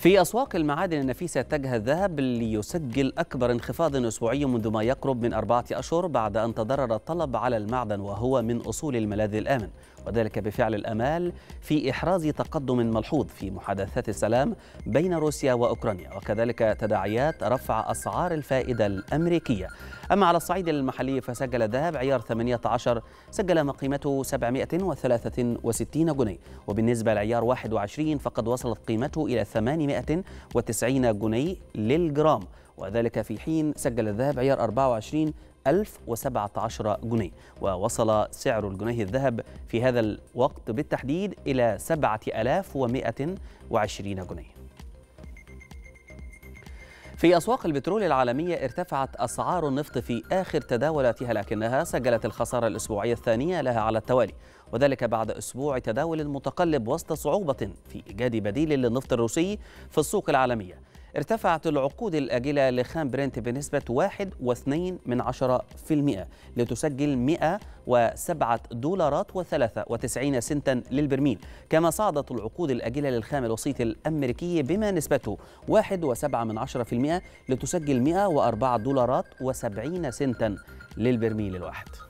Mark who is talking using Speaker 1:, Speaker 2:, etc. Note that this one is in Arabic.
Speaker 1: في أسواق المعادن النفيسة اتجه الذهب ليسجل أكبر انخفاض أسبوعي منذ ما يقرب من أربعة أشهر بعد أن تضرر الطلب على المعدن وهو من أصول الملاذ الآمن وذلك بفعل الأمال في إحراز تقدم ملحوظ في محادثات السلام بين روسيا وأوكرانيا وكذلك تداعيات رفع أسعار الفائدة الأمريكية أما على الصعيد المحلي فسجل الذهب عيار 18 سجل ما قيمته 763 جنيه وبالنسبة لعيار 21 فقد وصلت قيمته إلى 800 690 جنيه للجرام وذلك في حين سجل الذهب عيار 24 1017 جنيه ووصل سعر الجنيه الذهب في هذا الوقت بالتحديد إلى 7120 جنيه في أسواق البترول العالمية ارتفعت أسعار النفط في آخر تداولاتها لكنها سجلت الخسارة الأسبوعية الثانية لها على التوالي وذلك بعد أسبوع تداول متقلب وسط صعوبة في إيجاد بديل للنفط الروسي في السوق العالمية ارتفعت العقود الآجلة لخام برنت بنسبة 1.2% لتسجل 107 دولارات و93 سنتا للبرميل كما صعدت العقود الآجلة للخام الوسيط الأمريكي بما نسبته 1.7% لتسجل 104 دولارات و70 سنتا للبرميل الواحد